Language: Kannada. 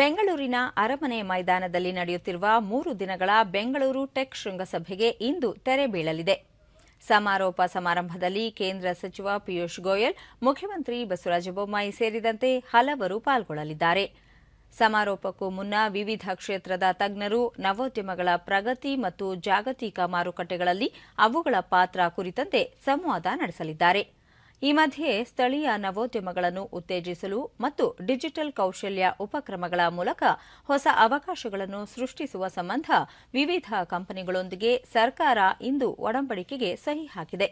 ಬೆಂಗಳೂರಿನ ಅರಮನೆ ಮೈದಾನದಲ್ಲಿ ನಡೆಯುತ್ತಿರುವ ಮೂರು ದಿನಗಳ ಬೆಂಗಳೂರು ಟೆಕ್ ಶೃಂಗಸಭೆಗೆ ಇಂದು ತೆರೆ ಬೀಳಲಿದೆ ಸಮಾರೋಪ ಸಮಾರಂಭದಲ್ಲಿ ಕೇಂದ್ರ ಸಚಿವ ಪಿಯೂಷ್ ಗೋಯಲ್ ಮುಖ್ಯಮಂತ್ರಿ ಬಸವರಾಜ ಬೊಮ್ಮಾಯಿ ಸೇರಿದಂತೆ ಹಲವರು ಪಾಲ್ಗೊಳ್ಳಲಿದ್ದಾರೆ ಸಮಾರೋಪಕ್ಕೂ ಮುನ್ನ ವಿವಿಧ ಕ್ಷೇತ್ರದ ತಜ್ಞರು ನವೋದ್ಯಮಗಳ ಪ್ರಗತಿ ಮತ್ತು ಜಾಗತಿಕ ಮಾರುಕಟ್ಟೆಗಳಲ್ಲಿ ಅವುಗಳ ಪಾತ್ರ ಕುರಿತಂತೆ ಸಂವಾದ ನಡೆಸಲಿದ್ದಾರೆ ಈ ಮಧ್ಯೆ ಸ್ಥಳೀಯ ನವೋದ್ಯಮಗಳನ್ನು ಉತ್ತೇಜಿಸಲು ಮತ್ತು ಡಿಜಿಟಲ್ ಕೌಶಲ್ಯ ಉಪಕ್ರಮಗಳ ಮೂಲಕ ಹೊಸ ಅವಕಾಶಗಳನ್ನು ಸೃಷ್ಟಿಸುವ ಸಂಬಂಧ ವಿವಿಧ ಕಂಪನಿಗಳೊಂದಿಗೆ ಸರ್ಕಾರ ಇಂದು ಒಡಂಬಡಿಕೆಗೆ ಸಹಿ ಹಾಕಿದೆ